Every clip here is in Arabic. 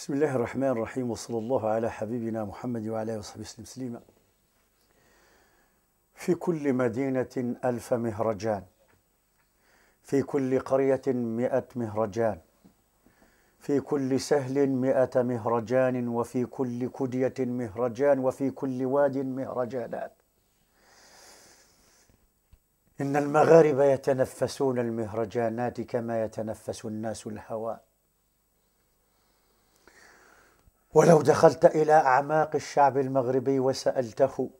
بسم الله الرحمن الرحيم وصلى الله على حبيبنا محمد وعلى اله وصحبه وسلم سليما في كل مدينة ألف مهرجان في كل قرية مئة مهرجان في كل سهل مئة مهرجان وفي كل كدية مهرجان وفي كل واد مهرجانات إن المغاربة يتنفسون المهرجانات كما يتنفس الناس الهواء ولو دخلت الى اعماق الشعب المغربي وسالته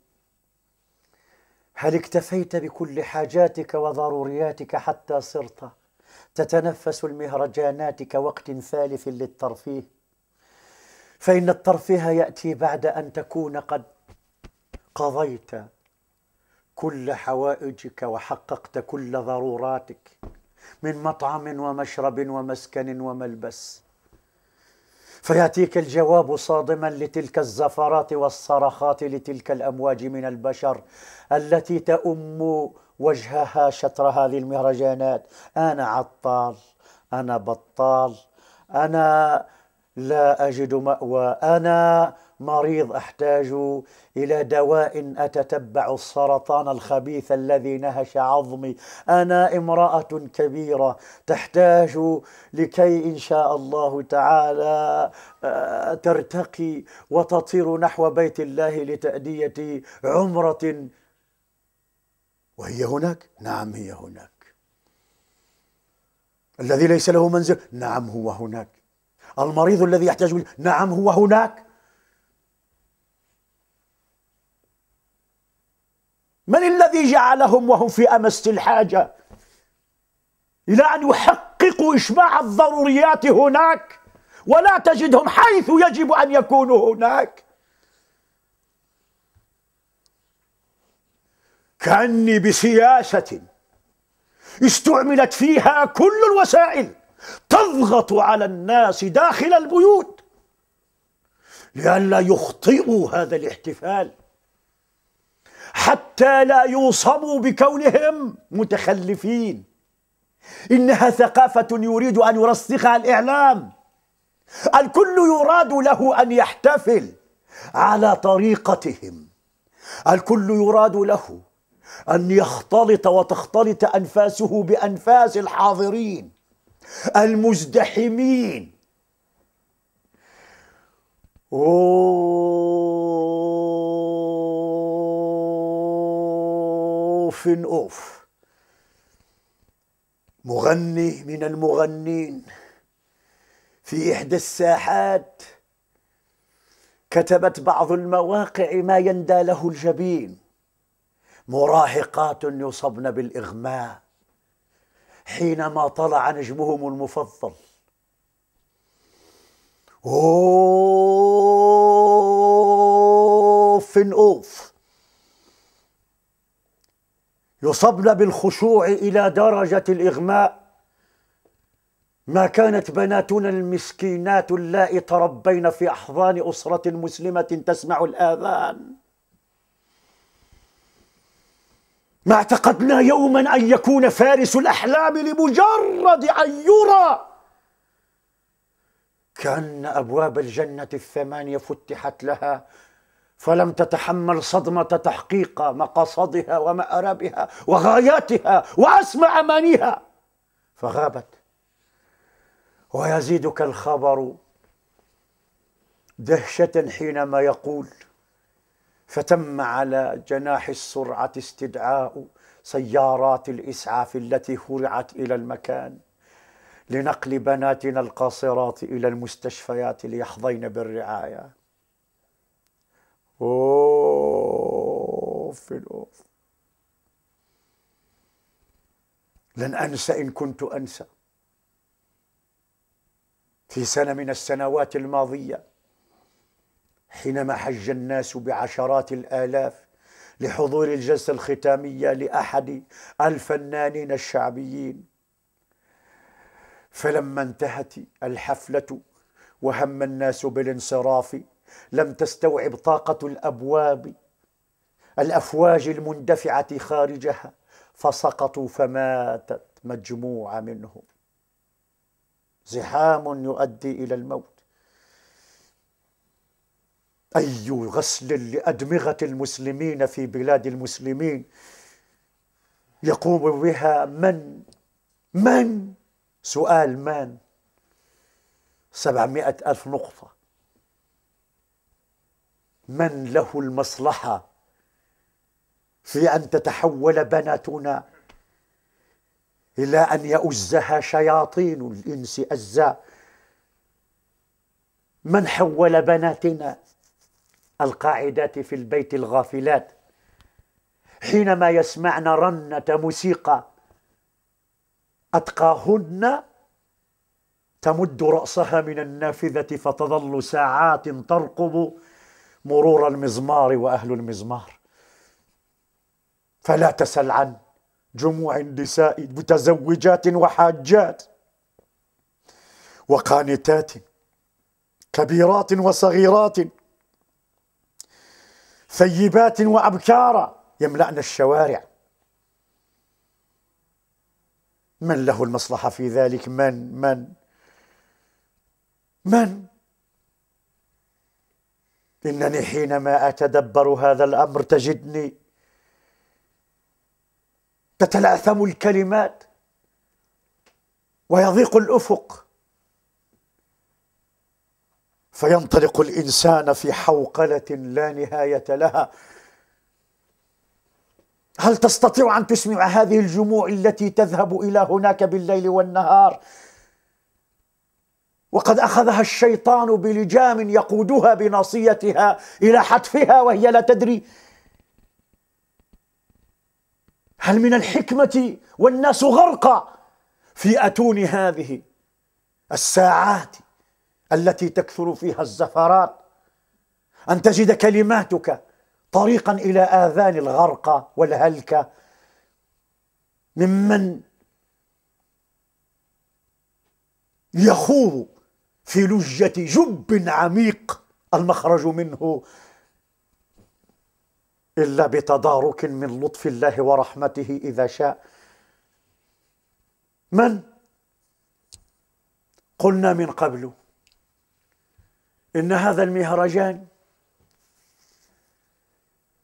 هل اكتفيت بكل حاجاتك وضرورياتك حتى صرت تتنفس المهرجانات كوقت ثالث للترفيه فان الترفيه ياتي بعد ان تكون قد قضيت كل حوائجك وحققت كل ضروراتك من مطعم ومشرب ومسكن وملبس فياتيك الجواب صادما لتلك الزفرات والصرخات لتلك الامواج من البشر التي تؤم وجهها شطر هذه المهرجانات انا عطال انا بطال انا لا اجد ماوى انا مريض احتاج الى دواء اتتبع السرطان الخبيث الذي نهش عظمي انا امراه كبيره تحتاج لكي ان شاء الله تعالى آه، ترتقي وتطير نحو بيت الله لتاديه عمره وهي هناك نعم هي هناك الذي ليس له منزل نعم هو هناك المريض الذي يحتاج نعم هو هناك من الذي جعلهم وهم في أمس الحاجة إلى أن يحققوا إشباع الضروريات هناك ولا تجدهم حيث يجب أن يكونوا هناك كأني بسياسة استعملت فيها كل الوسائل تضغط على الناس داخل البيوت لئلا يخطئوا هذا الاحتفال حتى لا يوصموا بكونهم متخلفين إنها ثقافة يريد أن يرسخها الإعلام الكل يراد له أن يحتفل على طريقتهم الكل يراد له أن يختلط وتختلط أنفاسه بأنفاس الحاضرين المزدحمين أوه عرف أوف مغني من المغنين في إحدى الساحات كتبت بعض المواقع ما يندى له الجبين مراهقات يصبن بالإغماء حينما طلع نجمهم المفضل أوف أوف يصبن بالخشوع الى درجه الاغماء ما كانت بناتنا المسكينات اللائي تربين في احضان اسره مسلمه تسمع الاذان ما اعتقدنا يوما ان يكون فارس الاحلام لمجرد ان يرى كان ابواب الجنه الثمانيه فتحت لها فلم تتحمل صدمة تحقيق مقاصدها ومآربها وغاياتها وأسمى أمانيها فغابت ويزيدك الخبر دهشة حينما يقول فتم على جناح السرعة استدعاء سيارات الإسعاف التي هرعت إلى المكان لنقل بناتنا القاصرات إلى المستشفيات ليحظين بالرعاية أوف الأوف لن أنسى إن كنت أنسى في سنة من السنوات الماضية حينما حج الناس بعشرات الآلاف لحضور الجلسة الختامية لأحد الفنانين الشعبيين فلما انتهت الحفلة وهم الناس بالانصراف لم تستوعب طاقة الأبواب الأفواج المندفعة خارجها فسقطوا فماتت مجموعة منهم زحام يؤدي إلى الموت أي غسل لأدمغة المسلمين في بلاد المسلمين يقوم بها من من سؤال من سبعمائة ألف نقطة من له المصلحة في أن تتحول بناتنا إلى أن يؤزها شياطين الإنس أزا من حول بناتنا القاعدات في البيت الغافلات حينما يسمعن رنة موسيقى أتقاهن تمد رأسها من النافذة فتظل ساعات ترقب مرور المزمار واهل المزمار فلا تسل عن جموع النساء متزوجات وحاجات وقانتات كبيرات وصغيرات ثيبات وابكارا يملأن الشوارع من له المصلحه في ذلك من من من إنني حينما أتدبر هذا الأمر تجدني تتلعثم الكلمات ويضيق الأفق فينطلق الإنسان في حوقلة لا نهاية لها هل تستطيع أن تسمع هذه الجموع التي تذهب إلى هناك بالليل والنهار وقد اخذها الشيطان بلجام يقودها بناصيتها الى حتفها وهي لا تدري هل من الحكمه والناس غرقى في اتون هذه الساعات التي تكثر فيها الزفرات ان تجد كلماتك طريقا الى اذان الغرقى والهلكه ممن يخوض في لجة جب عميق المخرج منه إلا بتدارك من لطف الله ورحمته إذا شاء من؟ قلنا من قبل إن هذا المهرجان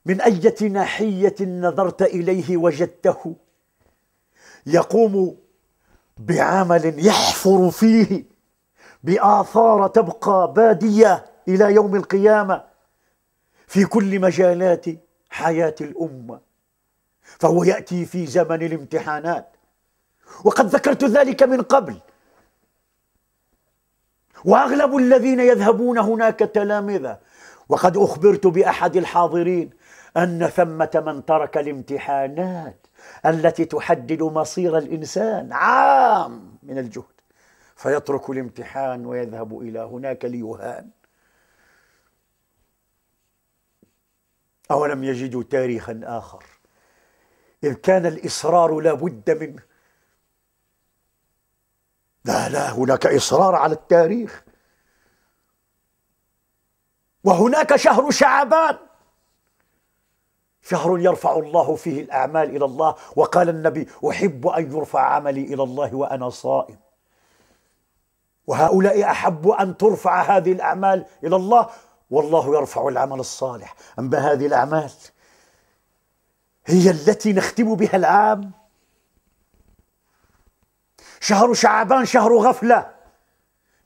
من أية ناحية نظرت إليه وجدته يقوم بعمل يحفر فيه باثار تبقى باديه الى يوم القيامه في كل مجالات حياه الامه فهو ياتي في زمن الامتحانات وقد ذكرت ذلك من قبل واغلب الذين يذهبون هناك تلامذه وقد اخبرت باحد الحاضرين ان ثمه من ترك الامتحانات التي تحدد مصير الانسان عام من الجهد فيترك الامتحان ويذهب إلى هناك ليهان أولم يجدوا تاريخا آخر إذ كان الإصرار لا بد منه لا لا هناك إصرار على التاريخ وهناك شهر شعبان شهر يرفع الله فيه الأعمال إلى الله وقال النبي أحب أن يرفع عملي إلى الله وأنا صائم وهؤلاء احب ان ترفع هذه الاعمال الى الله والله يرفع العمل الصالح اما هذه الاعمال هي التي نختم بها العام شهر شعبان شهر غفله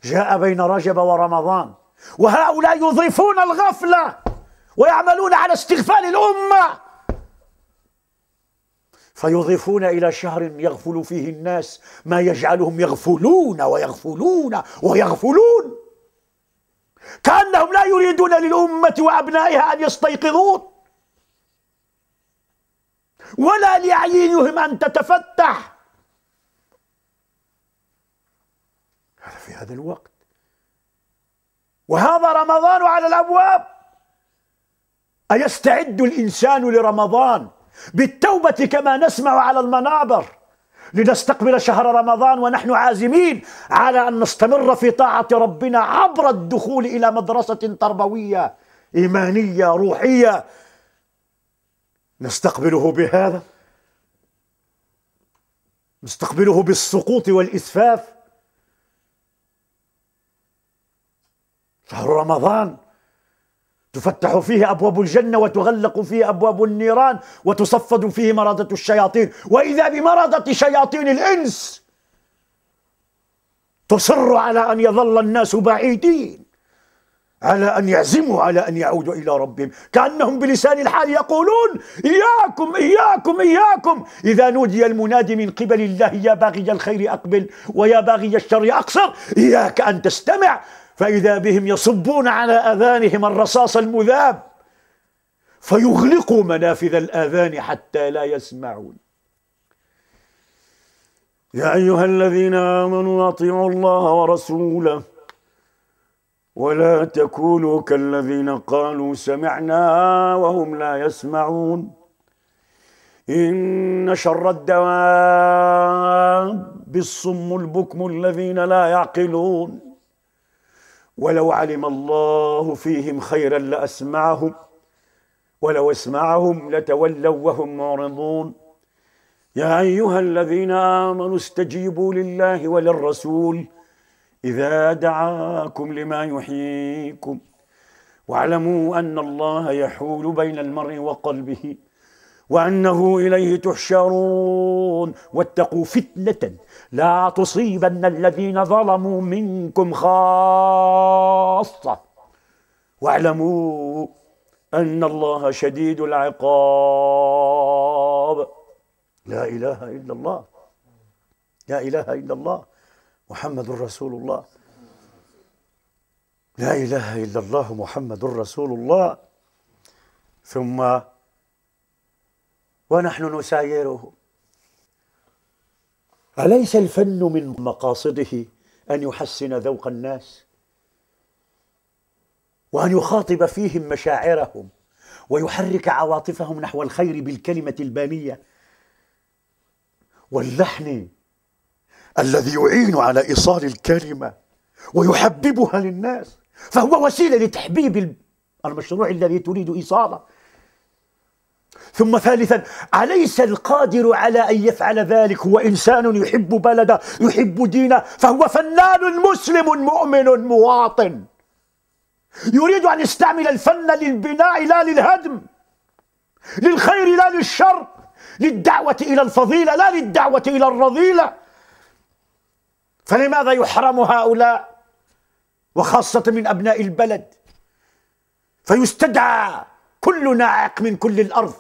جاء بين رجب ورمضان وهؤلاء يضيفون الغفله ويعملون على استغفال الامه فيضيفون الى شهر يغفل فيه الناس ما يجعلهم يغفلون ويغفلون ويغفلون كانهم لا يريدون للامه وابنائها ان يستيقظون ولا لاعينهم ان تتفتح هذا في هذا الوقت وهذا رمضان على الابواب ايستعد الانسان لرمضان بالتوبة كما نسمع على المنابر لنستقبل شهر رمضان ونحن عازمين على أن نستمر في طاعة ربنا عبر الدخول إلى مدرسة تربوية إيمانية روحية نستقبله بهذا نستقبله بالسقوط والإسفاف شهر رمضان تفتح فيه ابواب الجنه وتغلق فيه ابواب النيران وتصفد فيه مرضه الشياطين واذا بمرضه شياطين الانس تصر على ان يظل الناس بعيدين على ان يعزموا على ان يعودوا الى ربهم كانهم بلسان الحال يقولون اياكم اياكم اياكم اذا نودي المنادي من قبل الله يا باغي الخير اقبل ويا باغي الشر اقصر اياك ان تستمع فإذا بهم يصبون على آذانهم الرصاص المذاب فيغلقوا منافذ الآذان حتى لا يسمعون يا أيها الذين آمنوا أطيعوا الله ورسوله ولا تكونوا كالذين قالوا سمعنا وهم لا يسمعون إن شر الدواب الصم البكم الذين لا يعقلون ولو علم الله فيهم خيرا لاسمعهم ولو اسمعهم لتولوا وهم معرضون يا ايها الذين امنوا استجيبوا لله وللرسول اذا دعاكم لما يحييكم واعلموا ان الله يحول بين المرء وقلبه وأنه إليه تحشرون واتقوا فتنة لا تصيبن الذين ظلموا منكم خاصة واعلموا أن الله شديد العقاب لا إله إلا الله لا إله إلا الله محمد رسول الله لا إله إلا الله محمد رسول الله ثم ونحن نسايره أليس الفن من مقاصده أن يحسن ذوق الناس وأن يخاطب فيهم مشاعرهم ويحرك عواطفهم نحو الخير بالكلمة البانية واللحن الذي يعين على إيصال الكلمة ويحببها للناس فهو وسيلة لتحبيب المشروع الذي تريد إيصاله ثم ثالثا أليس القادر على أن يفعل ذلك هو إنسان يحب بلده يحب دينه فهو فنان مسلم مؤمن مواطن يريد أن يستعمل الفن للبناء لا للهدم للخير لا للشر للدعوة إلى الفضيلة لا للدعوة إلى الرذيلة فلماذا يحرم هؤلاء وخاصة من أبناء البلد فيستدعى كل ناعق من كل الأرض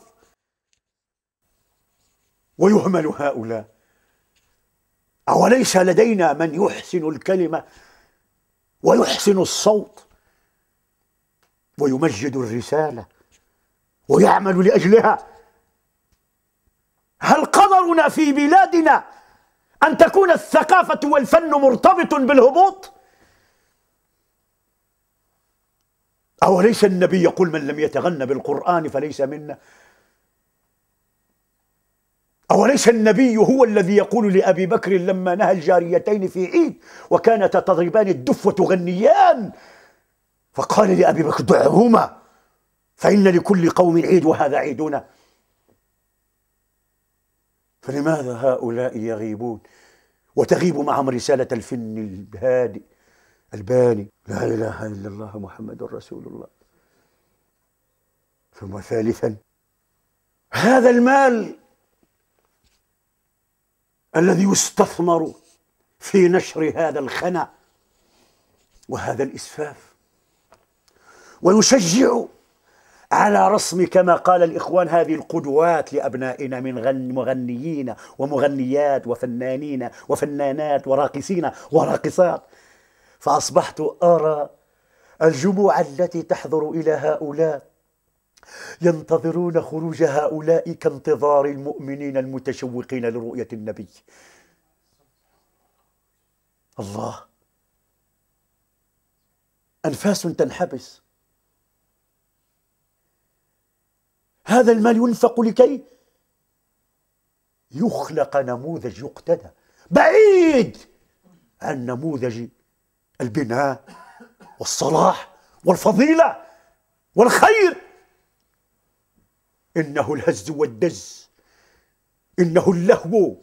ويهمل هؤلاء أوليس لدينا من يحسن الكلمة ويحسن الصوت ويمجد الرسالة ويعمل لأجلها هل قدرنا في بلادنا أن تكون الثقافة والفن مرتبط بالهبوط؟ أوليس النبي يقول من لم يتغنى بالقرآن فليس منا أوليس النبي هو الذي يقول لأبي بكر لما نهى الجاريتين في عيد وكانتا تضربان الدف وتغنيان فقال لأبي بكر دعهما فإن لكل قوم عيد وهذا عيدنا فلماذا هؤلاء يغيبون وتغيب معهم رسالة الفن الهادئ الباني لا إله إلا الله محمد رسول الله ثم ثالثا هذا المال الذي يستثمر في نشر هذا الخنا وهذا الاسفاف ويشجع على رسم كما قال الإخوان هذه القدوات لأبنائنا من غن مغنيين ومغنيات وفنانين وفنانات وراقصين وراقصات فأصبحت أرى الجموع التي تحضر إلى هؤلاء ينتظرون خروج هؤلاء كانتظار المؤمنين المتشوقين لرؤية النبي الله أنفاس تنحبس هذا المال ينفق لكي يخلق نموذج يقتدى بعيد عن نموذج البناء والصلاح والفضيلة والخير إنه الهز والدز إنه اللهو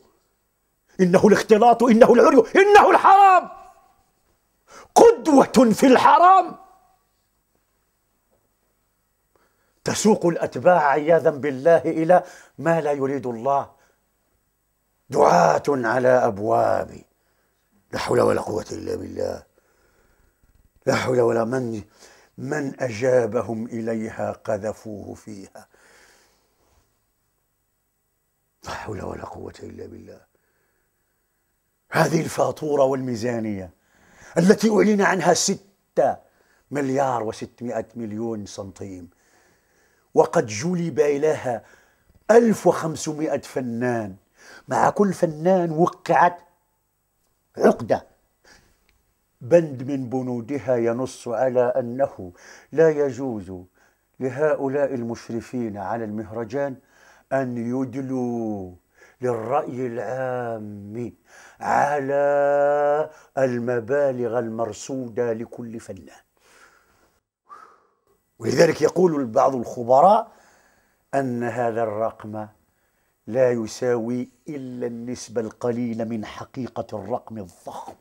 إنه الاختلاط إنه العري إنه الحرام قدوة في الحرام تسوق الأتباع عياذا بالله إلى ما لا يريد الله دعاة على أبواب لا حول ولا قوة إلا بالله لا حول ولا من من أجابهم إليها قذفوه فيها لا حول ولا قوة إلا بالله هذه الفاتورة والميزانية التي أعلن عنها ستة مليار وستمائة مليون سنتيم وقد جلب إليها 1500 فنان مع كل فنان وقعت عقدة بند من بنودها ينص على أنه لا يجوز لهؤلاء المشرفين على المهرجان أن يدلوا للرأي العام على المبالغ المرصودة لكل فنان ولذلك يقول بعض الخبراء أن هذا الرقم لا يساوي إلا النسبة القليلة من حقيقة الرقم الضخم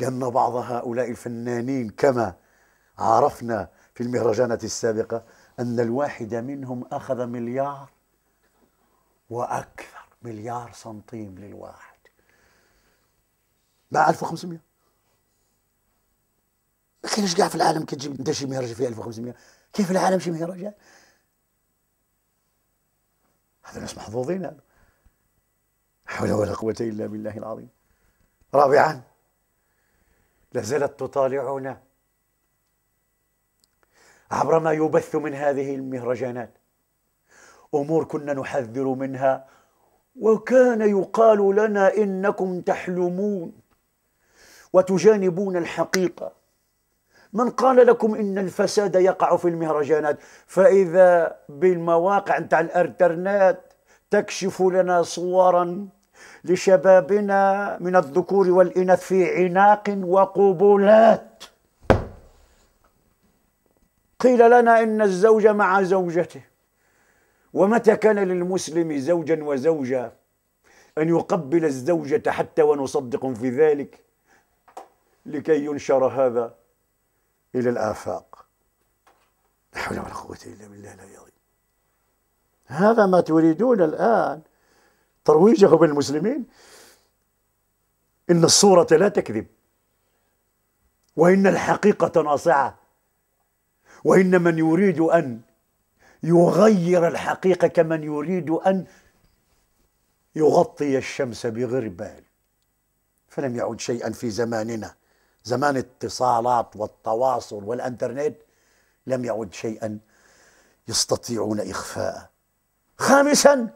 لأن بعض هؤلاء الفنانين كما عرفنا في المهرجانات السابقة أن الواحد منهم أخذ مليار واكثر مليار سنتيم للواحد ما 1500 ما ايش كاع في العالم تجيب انت شي مهرج في 1500 كيف العالم شي مهرجان هذا ناس محظوظين هذا حول ولا قوة إلا بالله العظيم رابعا لازالت تطالعنا عبر ما يبث من هذه المهرجانات أمور كنا نحذر منها وكان يقال لنا إنكم تحلمون وتجانبون الحقيقة من قال لكم إن الفساد يقع في المهرجانات فإذا بالمواقع نتاع الأنترنت تكشف لنا صورا لشبابنا من الذكور والإناث في عناق وقبلات قيل لنا إن الزوج مع زوجته ومتى كان للمسلم زوجا وزوجة أن يقبل الزوجة حتى ونصدق في ذلك لكي ينشر هذا إلى الآفاق لا حول ولا قوة إلا بالله العلي العظيم هذا ما تريدون الآن ترويجه بالمسلمين إن الصورة لا تكذب وإن الحقيقة ناصعة وإن من يريد أن يغير الحقيقة كمن يريد أن يغطي الشمس بغربال فلم يعد شيئا في زماننا زمان اتصالات والتواصل والانترنت لم يعد شيئا يستطيعون اخفاءه خامسا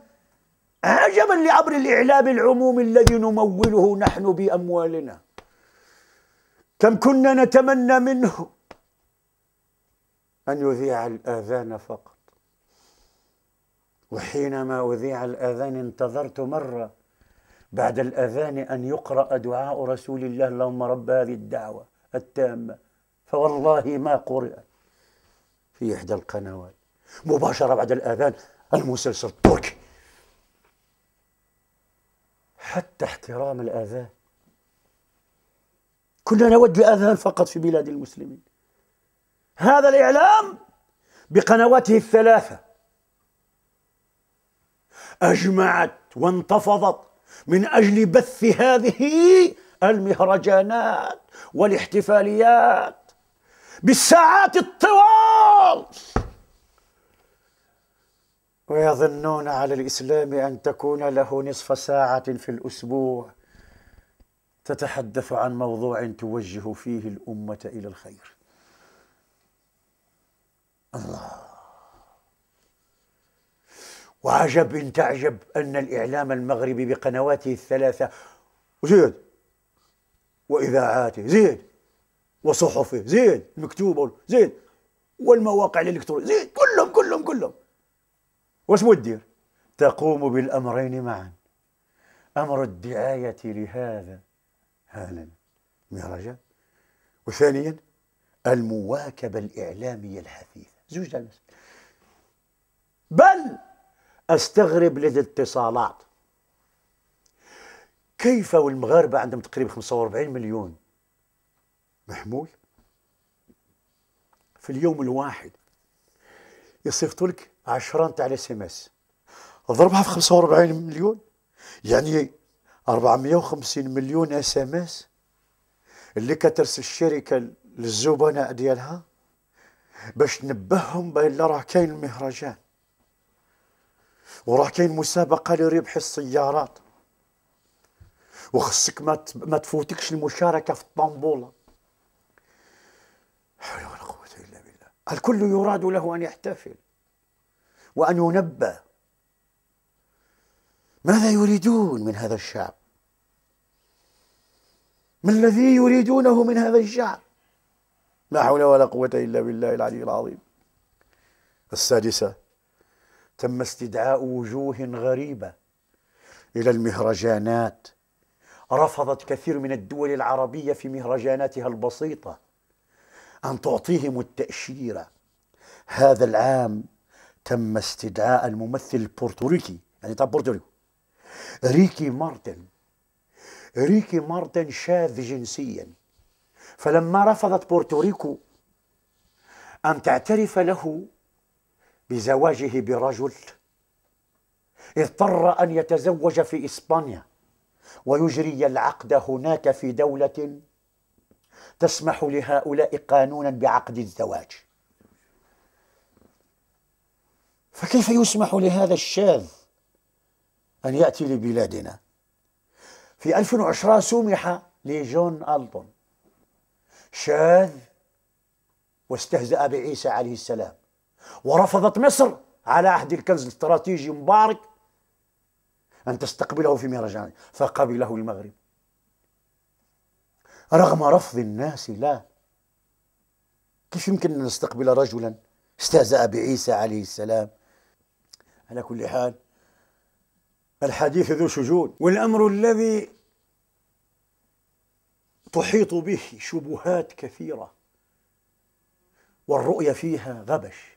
عجبا لعبر الاعلام العمومي الذي نموله نحن باموالنا كم كنا نتمنى منه ان يذيع الاذان فقط وحينما أذيع الأذان انتظرت مرة بعد الأذان أن يقرأ دعاء رسول الله اللهم رب هذه الدعوة التامة فوالله ما قرأ في إحدى القنوات مباشرة بعد الأذان المسلسل التركي حتى احترام الأذان كنا نود الأذان فقط في بلاد المسلمين هذا الإعلام بقنواته الثلاثة اجمعت وانتفضت من اجل بث هذه المهرجانات والاحتفاليات بالساعات الطوال ويظنون على الاسلام ان تكون له نصف ساعه في الاسبوع تتحدث عن موضوع توجه فيه الامه الى الخير الله وعجب إن تعجب أن الإعلام المغربي بقنواته الثلاثة وزيد وإذاعاته زيد وصحفه زيد مكتوبه زيد والمواقع الإلكترونية زيد كلهم كلهم كلهم واش تدير؟ تقوم بالأمرين معا أمر الدعاية لهذا هانا مهرجان وثانيا المواكبة الإعلامية الحثيثة زوج بل استغرب للاتصالات كيف والمغاربه عندهم تقريبا 45 مليون محمول في اليوم الواحد يصيفطوا لك 10 تاع الاس ام اس ضربها في 45 مليون يعني 450 مليون اس ام اس اللي كترسل الشركه للزبناء ديالها باش تنبههم بان راه كاين المهرجان وراح كاين مسابقه لربح السيارات وخصك ما ما تفوتكش المشاركه في الطنبوله حول ولا قوه الا بالله الكل يراد له ان يحتفل وان ينبه ماذا يريدون من هذا الشعب ما الذي يريدونه من هذا الشعب لا حول ولا قوه الا بالله العلي العظيم السادسه تم استدعاء وجوه غريبه الى المهرجانات رفضت كثير من الدول العربيه في مهرجاناتها البسيطه ان تعطيهم التاشيره هذا العام تم استدعاء الممثل البورتوريكي يعني طب بورتوريكو ريكي مارتن ريكي مارتن شاذ جنسيا فلما رفضت بورتوريكو ان تعترف له بزواجه برجل اضطر ان يتزوج في اسبانيا ويجري العقد هناك في دوله تسمح لهؤلاء قانونا بعقد الزواج فكيف يسمح لهذا الشاذ ان ياتي لبلادنا في 2010 سمح لجون ألتون شاذ واستهزأ بعيسى عليه السلام ورفضت مصر على عهد الكنز الاستراتيجي مبارك أن تستقبله في مهرجان فقبله المغرب رغم رفض الناس لا كيف يمكن أن نستقبل رجلا استهزأ بعيسى عليه السلام على كل حال الحديث ذو شجون والأمر الذي تحيط به شبهات كثيرة والرؤية فيها غبش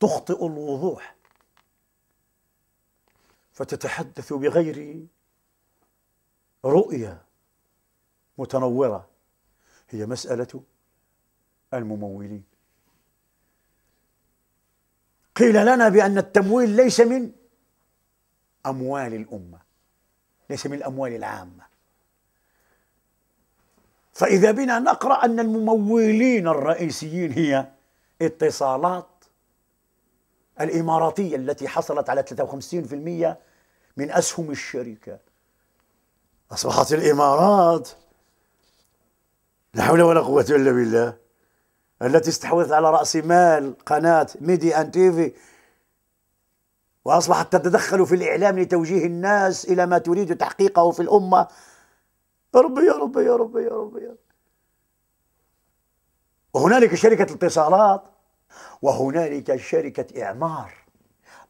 تخطئ الوضوح فتتحدث بغير رؤية متنورة هي مسألة الممولين قيل لنا بأن التمويل ليس من أموال الأمة ليس من الأموال العامة فإذا بنا نقرأ أن الممولين الرئيسيين هي اتصالات الإماراتية التي حصلت على 53% من أسهم الشركة أصبحت الإمارات لا حول ولا قوة إلا بالله التي استحوذت على رأس مال قناة ميدي أن تيفي وأصبحت تتدخل في الإعلام لتوجيه الناس إلى ما تريد تحقيقه في الأمة يا ربي يا ربي يا ربي يا ربي, يا ربي. وهنالك شركة اتصالات وهنالك شركة إعمار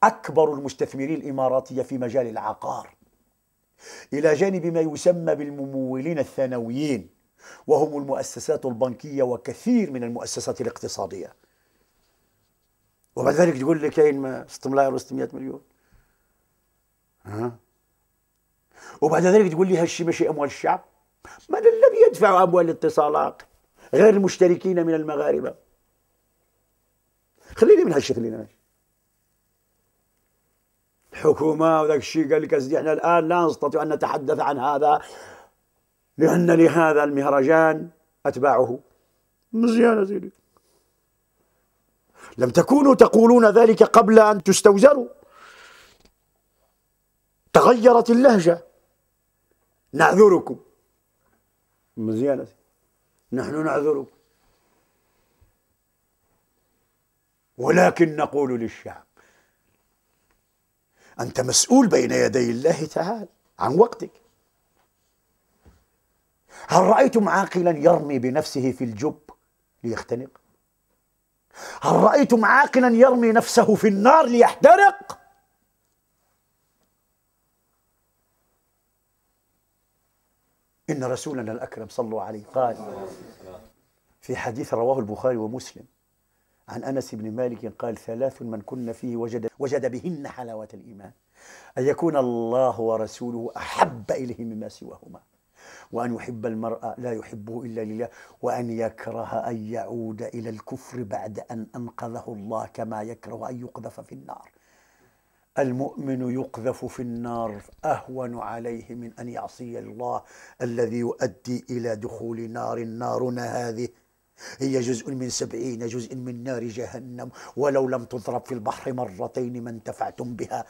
أكبر المستثمرين الإماراتية في مجال العقار إلى جانب ما يسمى بالممولين الثانويين وهم المؤسسات البنكية وكثير من المؤسسات الاقتصادية وبعد ذلك تقول لي كاين 6 ملاير و600 مليون ها وبعد ذلك تقول لي هالشيء ماشي اموال الشعب من الذي يدفع اموال الاتصالات غير المشتركين من المغاربه خليني من هالشيء خلينا ماشي الحكومة وذاك الشيء قال لك احنا الآن لا نستطيع أن نتحدث عن هذا لأن لهذا المهرجان أتباعه مزيان زيدي لم تكونوا تقولون ذلك قبل أن تستوزروا تغيرت اللهجة نعذركم مزيانة نحن نعذركم ولكن نقول للشعب أنت مسؤول بين يدي الله تعالى عن وقتك هل رأيتم عاقلا يرمي بنفسه في الجب ليختنق هل رأيتم عاقلا يرمي نفسه في النار ليحترق إن رسولنا الأكرم صلى الله عليه قال في حديث رواه البخاري ومسلم عن أنس بن مالك قال ثلاث من كن فيه وجد, وجد بهن حلاوة الإيمان أن يكون الله ورسوله أحب إليه مما سواهما وأن يحب المرأة لا يحبه إلا لله وأن يكره أن يعود إلى الكفر بعد أن أنقذه الله كما يكره أن يقذف في النار المؤمن يقذف في النار اهون عليه من ان يعصي الله الذي يؤدي الى دخول نار نارنا هذه هي جزء من سبعين جزء من نار جهنم ولو لم تضرب في البحر مرتين ما انتفعتم بها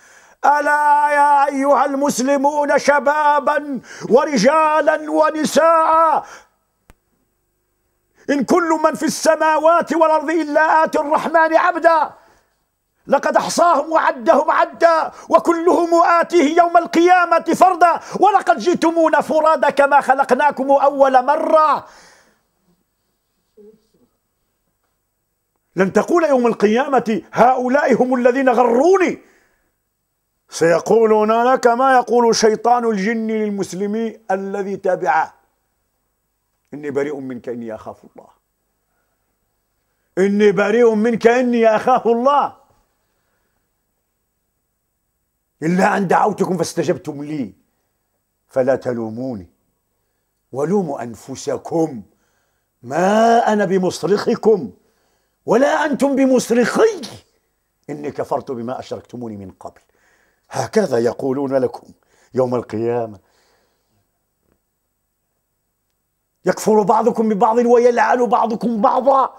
ألا يا أيها المسلمون شبابا ورجالا ونساء إن كل من في السماوات والأرض إلا آتي الرحمن عبدا لقد احصاهم وعدهم عدا وكلهم آتيه يوم القيامة فردا ولقد جئتمونا فرادا كما خلقناكم أول مرة لن تقول يوم القيامة هؤلاء هم الذين غروني سيقولون لك ما يقول شيطان الجن للمسلم الذي تابعه إني بريء منك إني أخاف الله إني بريء منك إني أخاف الله إلا أن دعوتكم فاستجبتم لي فلا تلوموني ولوموا أنفسكم ما أنا بمصرخكم ولا أنتم بمصرخي إني كفرت بما أشركتموني من قبل هكذا يقولون لكم يوم القيامة يكفر بعضكم ببعض ويلعن بعضكم بعضا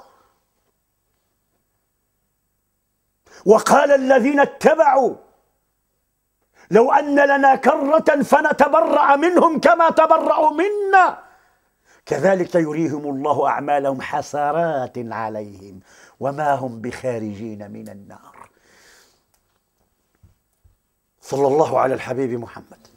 وقال الذين اتبعوا لو أن لنا كرة فنتبرأ منهم كما تبرأوا منا كذلك يريهم الله أعمالهم حسرات عليهم وما هم بخارجين من النار صلى الله على الحبيب محمد